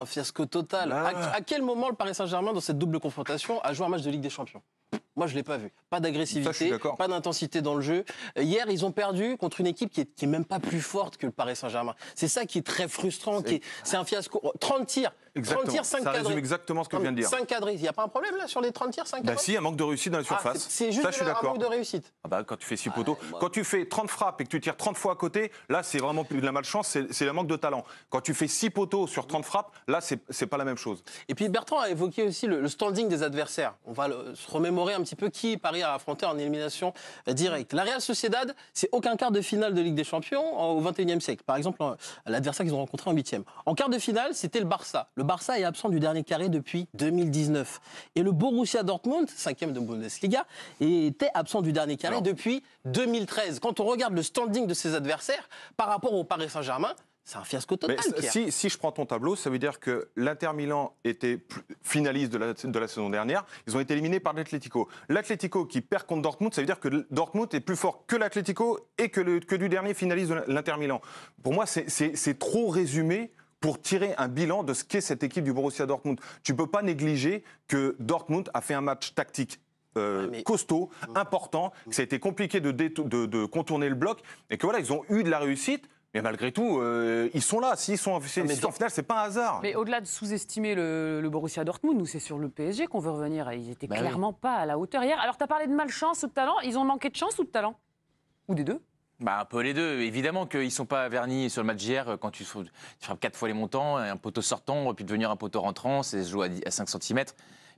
Un fiasco total. Ah. à, quel moment le Paris Saint-Germain, dans cette double confrontation, a joué un match de Ligue des Champions moi, je ne l'ai pas vu. Pas d'agressivité, pas d'intensité dans le jeu. Euh, hier, ils ont perdu contre une équipe qui n'est qui est même pas plus forte que le Paris Saint-Germain. C'est ça qui est très frustrant. C'est un fiasco. 30 tirs. 30 tirs, 5 ça résume exactement ce que je viens de dire. 5 cadrés. Il n'y a pas un problème là sur les 30 tirs, 5 bah, cadrés bah Si, un manque de réussite dans la ah, surface. c'est juste un manque de réussite. Ah, bah, quand tu fais 6 ah, poteaux, quand tu fais 30 frappes et que tu tires 30 fois à côté, là c'est vraiment plus de la malchance, c'est le manque de talent. Quand tu fais 6 poteaux sur 30 frappes, là c'est pas la même chose. Et puis Bertrand a évoqué aussi le, standing des adversaires. On va se remémorer un petit petit peu qui Paris a affronté en élimination euh, directe. La Real Sociedad, c'est aucun quart de finale de Ligue des Champions au 21e siècle. Par exemple, euh, l'adversaire qu'ils ont rencontré en 8e. En quart de finale, c'était le Barça. Le Barça est absent du dernier carré depuis 2019. Et le Borussia Dortmund, 5e de Bundesliga, était absent du dernier carré depuis 2013. Quand on regarde le standing de ses adversaires par rapport au Paris Saint-Germain, c'est un fiasco total. si, si, je prends ton tableau, ça veut dire que l'Inter Milan était finaliste de la, saison dernière. Ils ont été éliminés par l'Atlético. L'Atlético qui perd contre Dortmund, ça veut dire que Dortmund est plus fort que l'Atlético et que, le, que du dernier finaliste de l'Inter Milan. Pour moi, c'est trop résumé pour tirer un bilan de ce qu'est cette équipe du Borussia Dortmund. Tu ne peux pas négliger que Dortmund a fait un match tactique euh, ah, costaud, mmh. important, que ça a été compliqué de, de, de contourner le bloc et que voilà, ils ont eu de la réussite mais malgré tout, euh, ils sont là. S'ils sont, en finale, n'est pas un hasard. Mais au-delà de sous-estimer le, Borussia Dortmund, nous, c'est sur le PSG qu'on veut revenir. Ils étaient bah clairement pas à la hauteur hier. Alors, tu as parlé de malchance ou de talent. Ils ont manqué de chance ou de talent Ou des deux bah, un peu les deux. Évidemment qu'ils ne sont pas vernis sur le match hier euh, Quand tu, frappes quatre fois les montants, un poteau sortant puis devenir un poteau rentrant, c'est jouer à 5 cm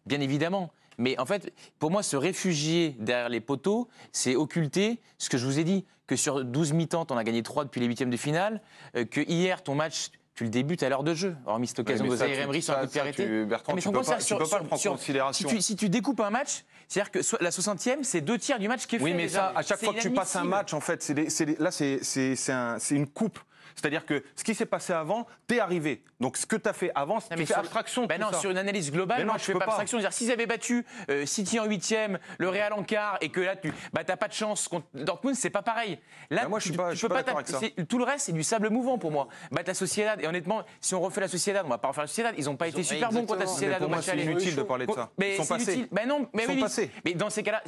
bien évidemment. Mais en fait, pour moi, se réfugier derrière les poteaux, c'est occulter ce que je vous ai dit, que sur 12 mi-temps, on a gagné 3 depuis les huitièmes de finale, euh, que hier, ton match, tu le débutes à l'heure de jeu, hormis cette occasion de Zaire Emery sur un coup mais tu ne peux, pas, le prendre en considération. Si tu, découpes un match, c'est-à-dire que la 60e, c'est deux tiers du match qui est fait. Oui, mais ça, à chaque fois que tu passes un match, en fait, c'est là, c'est une coupe c'est-à-dire que ce qui s'est passé avant, t'es arrivé. Donc ce que t'as fait avant, c'est une abstraction. Ben sur une analyse globale, je moi, je fais pas abstraction. si S'ils avaient battu euh, City en 8 le Real en quart, et que là, tu bah, t'as pas de chance contre Dortmund, c'est pas pareil. Là, bah, moi, je suis peux pas, avec Tout le reste, c'est du sable mouvant pour moi. Bah, la Sociedad, et honnêtement, si on refait la Sociedad, on va pas refaire la Sociedad. Ils ont pas été super bons contre la Sociedad C'est inutile de parler de ça. ils sont passés. Ben mais non, mais oui. Mais dans ces cas-là,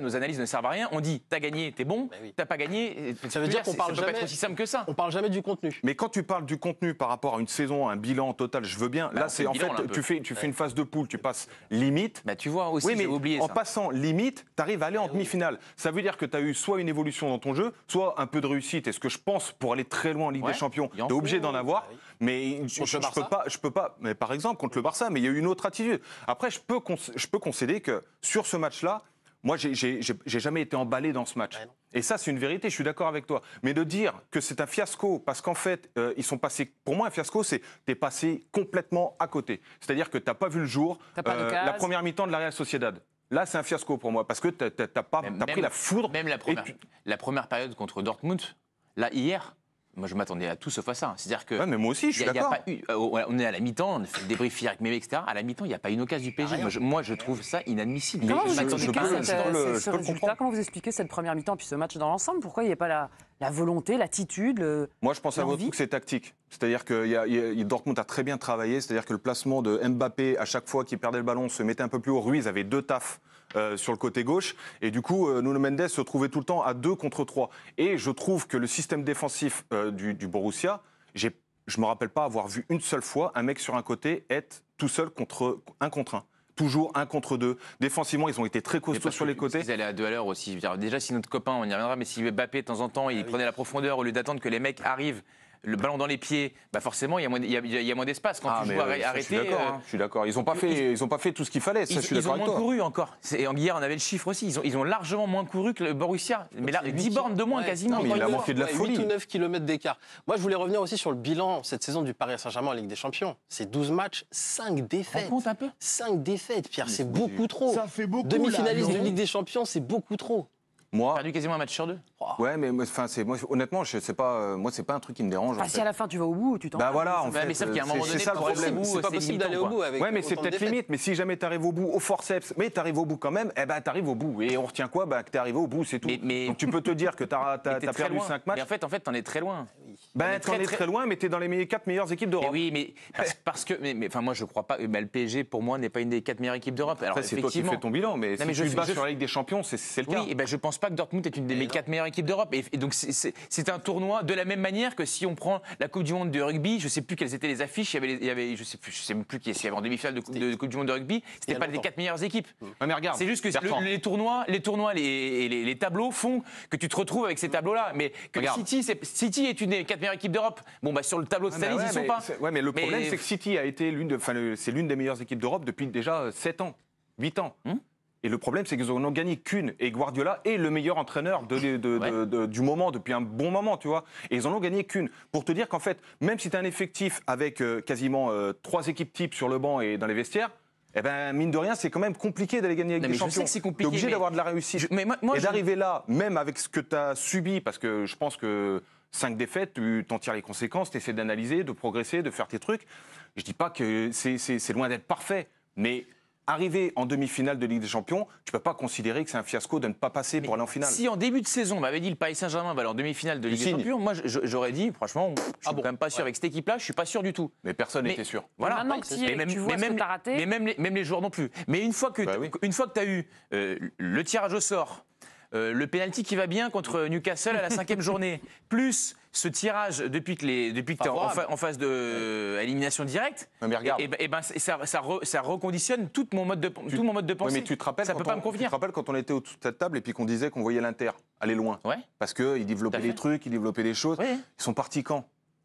nos analyses ne servent à rien. On dit, t'as gagné, t'es bon. Bah t'as pas gagné. Ça veut dire qu'on parle jamais. aussi simple que ça. On parle jamais du contenu. Mais quand tu parles du contenu par rapport à une saison, un bilan total, je veux bien. Bah, là, c'est en fait, tu fais, tu fais une phase de poule, tu passes limite. Bah, tu vois aussi, j'ai mais ça. en passant limite, tu arrives à aller bah en demi-finale. Ça veut dire que tu as eu soit une évolution dans ton jeu, soit un peu de réussite. Et ce que je pense pour aller très loin en Ligue des Champions, tu es obligé d'en avoir. Bah mais je, ne peux pas, je peux pas. Mais par exemple contre le Barça, mais il y a eu une autre attitude. Après, je peux, je peux concéder que sur ce match-là, moi, j'ai jamais été emballé dans ce match. et ça, c'est une vérité, je suis d'accord avec toi. Mais de dire que c'est un fiasco, parce qu'en fait, euh, ils sont passés. Pour moi, un fiasco, c'est es passé complètement à côté. C'est-à-dire que tu n'as pas vu le jour, euh, la première mi-temps de la Real Sociedad. Là, c'est un fiasco pour moi, parce que tu t'as pas pris la foudre. Même la première, la première période contre Dortmund, là, hier, moi, je m'attendais à tout sauf à ça. C'est-à-dire que. Ouais, mais moi aussi, je suis d'accord. Euh, on est à la mi-temps, on fait le débrief hier avec Mémé, etc. À la mi-temps, il n'y a pas une occasion du PSG. moi, je, trouve ça inadmissible. Comment vous expliquez ce euh, résultat Comment vous expliquez cette première mi-temps puis ce match dans l'ensemble Pourquoi il n'y a pas la, volonté, l'attitude Moi, je pense à votre que c'est tactique. C'est-à-dire que y a, Dortmund a très bien travaillé. C'est-à-dire que le placement de Mbappé, à chaque fois qu'il perdait le ballon, se mettait un peu plus haut. Ruiz avait deux tafs euh, sur le côté gauche. Et du coup, euh, Nuno Mendes se trouvait tout le temps à 2 contre 3. Et je trouve que le système défensif euh, du, Borussia, je ne me rappelle pas avoir vu une seule fois un mec sur un côté être tout seul contre un contre un toujours un contre deux. Défensivement, ils ont été très costauds sur les côtés. Ils allaient à deux à l'heure aussi. Déjà, si notre copain, on y reviendra, mais si Mbappé, de temps en temps, il ah prenait la profondeur au lieu d'attendre que les mecs arrivent le ballon dans les pieds, bah forcément, il y a moins, il y a, moins d'espace. Quand ah, tu joues euh, euh hein, Je suis d'accord. Ils n'ont pas, fait, ils, ont pas fait tout ce qu'il fallait. ils, je suis ont moins couru encore. Et hier, on avait le chiffre aussi. Ils ont, ils ont largement moins couru que le Borussia. Mais là, 10 bornes de moins quasiment. Non, il de la folie. 8 ou 9 km d'écart. Moi, je voulais revenir aussi sur le bilan cette saison du Paris Saint-Germain en Ligue des Champions. C'est 12 matchs, 5 défaites. compte un peu 5 défaites, Pierre, c'est beaucoup trop. Ça fait beaucoup. Demi-finaliste de Ligue des Champions, c'est beaucoup trop. Moi, perdu quasiment un match sur deux. Ouais, mais enfin, c'est moi, honnêtement, je sais pas, euh, moi, c'est pas un truc qui me dérange. en si à la fin tu vas au bout, tu t'en. Bah voilà, en fait. Mais euh, un moment donné, c'est ça le problème. C'est pas possible d'aller au bout avec. Ouais, mais c'est peut-être limite. Mais si jamais t'arrives au bout, au forceps, mais t'arrives au bout quand même, eh ben t'arrives au bout. Et on retient quoi Bah que t'es arrivé au bout, c'est tout. Donc tu peux te dire que t'as perdu 5 matchs. Mais en fait, en fait, t'en es très loin. Ben, es très, très loin, mais tu es dans les 4 quatre meilleures équipes d'Europe. Oui, mais parce, que, mais, enfin, moi, je crois pas. le PSG, pour moi, n'est pas une des quatre meilleures équipes d'Europe. Alors, c'est toi qui fais ton bilan, mais tu te bats sur la Ligue des Champions, c'est le cas. Oui, eh et ben, je pense pas que Dortmund est une des quatre meilleures équipes d'Europe. Et, donc, c'est un tournoi de la même manière que si on prend la Coupe du Monde de rugby. Je sais plus quelles étaient les affiches. Il y avait, plus il y avait je sais plus, je sais plus en demi-finale de, Coupe du Monde de rugby. n'était pas les quatre meilleures équipes. mais regarde. C'est juste que les tournois, les tournois, les, tableaux font que tu te retrouves avec ces tableaux-là. Mais que City, City est une des quatre équipe d'Europe. Bon, bah, sur le tableau de Stanis, ils sont pas. Ouais, mais le problème, c'est que City a été l'une de, c'est l'une des meilleures équipes d'Europe depuis déjà 7 euh, ans, 8 ans. Hmm et le problème, c'est qu'ils n'en ont gagné qu'une. Et Guardiola est le meilleur entraîneur de, du moment, depuis un bon moment, tu vois. Et ils n'en ont gagné qu'une. Pour te dire qu'en fait, même si tu as un effectif avec euh, quasiment euh, trois équipes types sur le banc et dans les vestiaires, eh ben, mine de rien, c'est quand même compliqué d'aller gagner avec des champions. c'est compliqué. obligé d'avoir de la réussite. mais et d'arriver là, même avec ce que tu as subi, parce que je pense que cinq défaites, tu t'en tires les conséquences, tu essaies d'analyser, de progresser, de faire tes trucs. Je dis pas que c'est loin d'être parfait, mais arriver en demi-finale de Ligue des Champions, tu peux pas considérer que c'est un fiasco de ne pas passer pour aller en finale. Si en début de saison, on m'avait dit le Paris Saint-Germain va aller en demi-finale de Ligue des Champions, moi j'aurais dit franchement, je ah suis même pas sûr avec cette équipe-là, je suis pas sûr du tout. Mais personne n'était sûr. Voilà. même, même, les, joueurs non plus. Mais une fois que bah tu as eu euh, le tirage au sort, euh, le pénalty qui va bien contre Newcastle à la cinquième journée, plus ce tirage depuis que les depuis en, face phase de euh, élimination directe. Eh ben, eh ben ça, reconditionne tout mon mode de tout mon mode de pensée. mais tu te rappelles peut pas me quand on était au de cette table et puis qu'on disait qu'on voyait l'Inter aller loin. Parce que développaient des trucs, ils développaient des choses. Ils sont partis quand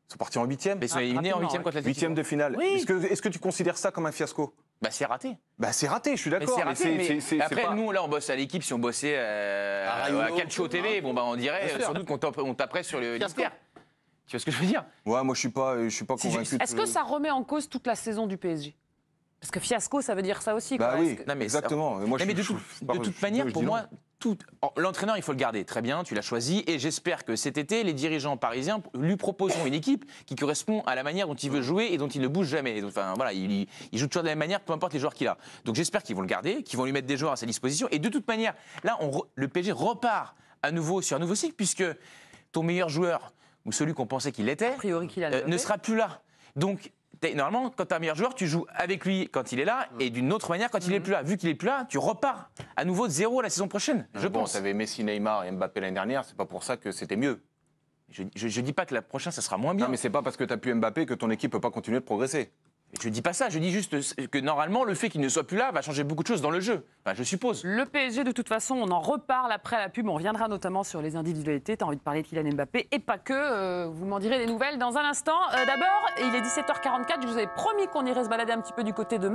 Ils sont partis en huitième. Ils sont éliminés en huitième contre la Huitième de finale. Est-ce que tu considères ça comme un fiasco bah c'est raté. Bah c'est raté, je suis d'accord. Après, nous, là, on bosse à l'équipe, si on bossait euh, à, Calcio TV, hein. bon, bah, on dirait, euh, surtout qu'on taperait, sur le Tu vois ce que je veux dire Ouais, moi, je suis pas, je suis pas convaincu. Est-ce que... ça remet en cause toute la saison du PSG parce que fiasco, ça veut dire ça aussi. Bah oui, mais exactement. Moi, de, toute manière, pour moi, Oh, l'entraîneur, il faut le garder. Très bien, tu l'as choisi. Et j'espère que cet été, les dirigeants parisiens lui proposeront une équipe qui correspond à la manière dont il veut jouer et dont il ne bouge jamais. enfin, voilà, il, joue toujours de la même manière, peu importe les joueurs qu'il a. Donc j'espère qu'ils vont le garder, qu'ils vont lui mettre des joueurs à sa disposition. Et de toute manière, là, on le PG repart à nouveau sur un nouveau cycle, puisque ton meilleur joueur, ou celui qu'on pensait qu'il était, euh, ne sera plus là. Donc normalement, quand tu un meilleur joueur, tu joues avec lui quand il est là mm. et d'une autre manière quand il est mm. plus là. Vu qu'il est plus là, tu repars à nouveau de zéro la saison prochaine, je pense. On avais Messi, Neymar et Mbappé l'année dernière, c'est pas pour ça que c'était mieux. Je, ne dis pas que la prochaine, ça sera moins bien. Non, mais c'est pas parce que tu as pu Mbappé que ton équipe peut pas continuer de progresser. Je dis pas ça, je dis juste que normalement, le fait qu'il ne soit plus là va changer beaucoup de choses dans le jeu. je suppose. Le PSG, de toute façon, on en reparle après la pub. On reviendra notamment sur les individualités. Tu as envie de parler de Kylian Mbappé et pas que. Euh, vous m'en direz des nouvelles dans un instant. Euh, d'abord, il est 17h44. Je vous avais promis qu'on irait se balader un petit peu du côté de